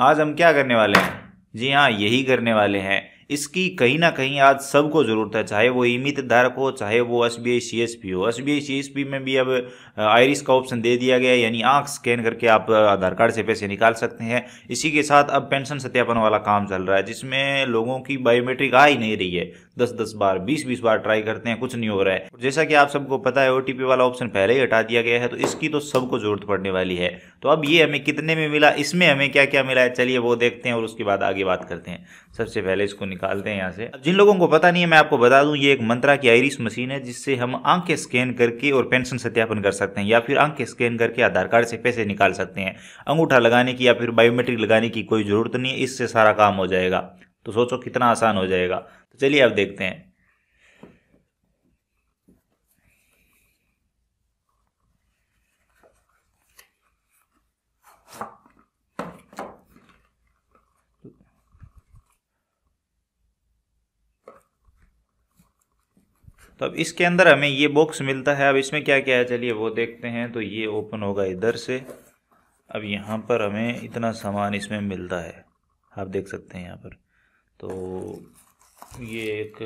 आज हम क्या करने वाले हैं जी हाँ यही करने वाले हैं इसकी कहीं ना कहीं आज सबको ज़रूरत है चाहे वो ईमित धारक हो चाहे वो S B I C S P हो S B I C S P में भी अब आयरिस का ऑप्शन दे दिया गया है यानी आंख स्कैन करके आप आधार कार्ड से पैसे निकाल सकते हैं इसी के साथ अब पेंशन सत्यापन वाला काम चल रहा है जिसमें लोगों की बायोमेट्रिक आ ही नहीं रही है दस दस बार बीस बीस बार ट्राई करते हैं कुछ नहीं हो रहा है जैसा कि आप सबको पता है ओ वाला ऑप्शन पहले ही हटा दिया गया है तो इसकी तो सबको ज़रूरत पड़ने वाली है तो अब ये हमें कितने में मिला इसमें हमें क्या क्या मिला है चलिए वो देखते हैं और उसके बाद आगे बात करते हैं सबसे पहले इसको निकालते हैं यहाँ से जिन लोगों को पता नहीं है मैं आपको बता दूं ये एक मंत्रा की आयरिस मशीन है जिससे हम आंख के स्कैन करके और पेंशन सत्यापन कर सकते हैं या फिर आंख के स्कैन करके आधार कार्ड से पैसे निकाल सकते हैं अंगूठा लगाने की या फिर बायोमेट्रिक लगाने की कोई ज़रूरत नहीं है इससे सारा काम हो जाएगा तो सोचो कितना आसान हो जाएगा तो चलिए आप देखते हैं तो अब इसके अंदर हमें ये बॉक्स मिलता है अब इसमें क्या क्या है चलिए वो देखते हैं तो ये ओपन होगा इधर से अब यहाँ पर हमें इतना सामान इसमें मिलता है आप देख सकते हैं यहाँ पर तो ये एक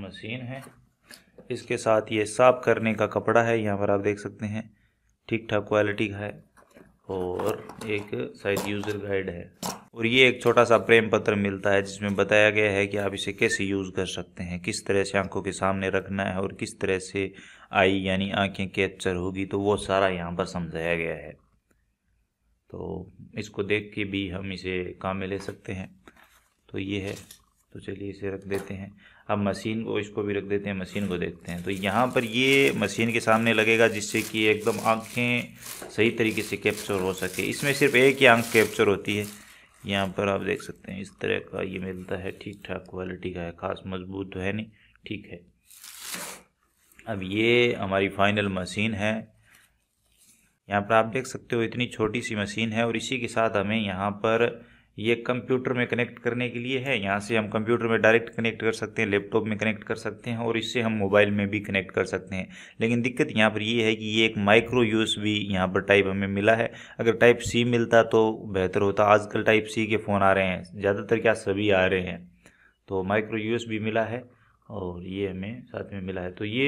मशीन है इसके साथ ये साफ़ करने का कपड़ा है यहाँ पर आप देख सकते हैं ठीक ठाक क्वालिटी का है और एक शायद यूज़र गाइड है और ये एक छोटा सा प्रेम पत्र मिलता है जिसमें बताया गया है कि आप इसे कैसे यूज़ कर सकते हैं किस तरह से आंखों के सामने रखना है और किस तरह से आई यानी आंखें कैप्चर होगी तो वो सारा यहाँ पर समझाया गया है तो इसको देख के भी हम इसे काम में ले सकते हैं तो ये है तो चलिए इसे रख देते हैं अब मशीन को इसको भी रख देते हैं मशीन को देखते हैं तो यहाँ पर ये मशीन के सामने लगेगा जिससे कि एकदम आँखें सही तरीके से कैप्चर हो सके इसमें सिर्फ एक ही आँख कैप्चर होती है यहाँ पर आप देख सकते हैं इस तरह का ये मिलता है ठीक ठाक क्वालिटी का है ख़ास मज़बूत तो है नहीं ठीक है अब ये हमारी फाइनल मशीन है यहाँ पर आप देख सकते हो इतनी छोटी सी मशीन है और इसी के साथ हमें यहाँ पर ये कंप्यूटर में कनेक्ट करने के लिए है यहाँ से हम कंप्यूटर में डायरेक्ट कनेक्ट कर सकते हैं लैपटॉप में कनेक्ट कर सकते हैं और इससे हम मोबाइल में भी कनेक्ट कर सकते हैं लेकिन दिक्कत यहाँ पर ये है कि ये एक माइक्रो यूएस भी यहाँ पर टाइप हमें मिला है अगर टाइप सी मिलता तो बेहतर होता आजकल टाइप सी के फ़ोन आ रहे हैं ज़्यादातर क्या सभी आ रहे हैं तो माइक्रो यूएस भी मिला है और ये हमें साथ में मिला है तो ये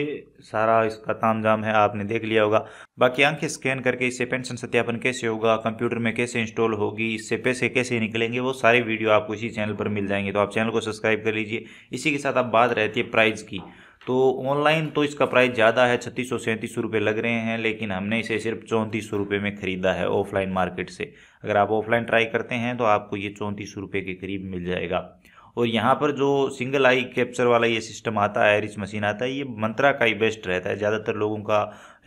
सारा इसका ताम जाम है आपने देख लिया होगा बाकी आंखें स्कैन करके इससे पेंशन सत्यापन कैसे होगा कंप्यूटर में कैसे इंस्टॉल होगी इससे पैसे कैसे निकलेंगे वो सारे वीडियो आपको इसी चैनल पर मिल जाएंगे तो आप चैनल को सब्सक्राइब कर लीजिए इसी के साथ आप बात रहती है प्राइज़ की तो ऑनलाइन तो इसका प्राइस ज़्यादा है छत्तीस सौ सैंतीस रुपये लग रहे हैं लेकिन हमने इसे सिर्फ चौंतीस सौ रुपये में ख़रीदा है ऑफलाइन मार्केट से अगर आप ऑफलाइन ट्राई करते हैं तो आपको ये चौंतीस रुपये के करीब मिल जाएगा और यहाँ पर जो सिंगल आई कैप्चर वाला ये सिस्टम आता है रिच मशीन आता है ये मंत्रा का ही बेस्ट रहता है ज़्यादातर लोगों का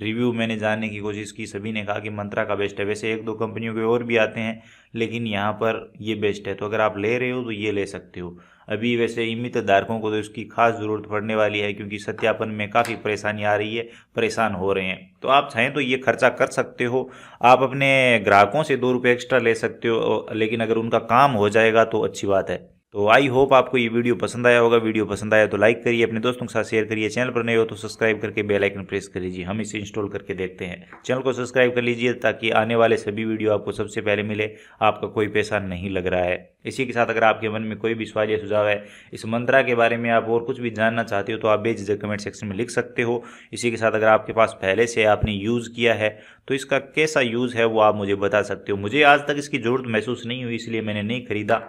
रिव्यू मैंने जानने की कोशिश की सभी ने कहा कि मंत्रा का बेस्ट है वैसे एक दो कंपनियों के और भी आते हैं लेकिन यहाँ पर ये बेस्ट है तो अगर आप ले रहे हो तो ये ले सकते हो अभी वैसे इमित धारकों को तो इसकी खास ज़रूरत पड़ने वाली है क्योंकि सत्यापन में काफ़ी परेशानी आ रही है परेशान हो रहे हैं तो आप चाहें तो ये खर्चा कर सकते हो आप अपने ग्राहकों से दो रुपये एक्स्ट्रा ले सकते हो लेकिन अगर उनका काम हो जाएगा तो अच्छी बात है तो आई होप आपको ये वीडियो पसंद आया होगा वीडियो पसंद आया तो लाइक करिए अपने दोस्तों के साथ शेयर करिए चैनल पर नए हो तो सब्सक्राइब करके बेल आइकन प्रेस कर लीजिए हम इसे इंस्टॉल करके देखते हैं चैनल को सब्सक्राइब कर लीजिए ताकि आने वाले सभी वीडियो आपको सबसे पहले मिले आपका कोई पैसा नहीं लग रहा है इसी के साथ अगर आपके मन में कोई भी सवाल या सुझाव है इस मंत्रा के बारे में आप और कुछ भी जानना चाहते हो तो आप बेच कमेंट सेक्शन में लिख सकते हो इसी के साथ अगर आपके पास पहले से आपने यूज़ किया है तो इसका कैसा यूज़ है वो आप मुझे बता सकते हो मुझे आज तक इसकी ज़रूरत महसूस नहीं हुई इसलिए मैंने नहीं खरीदा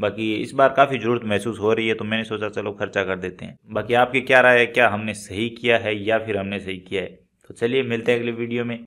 बाकी इस बार काफ़ी ज़रूरत महसूस हो रही है तो मैंने सोचा चलो खर्चा कर देते हैं बाकी आपकी क्या राय है क्या हमने सही किया है या फिर हमने सही किया है तो चलिए मिलते हैं अगले वीडियो में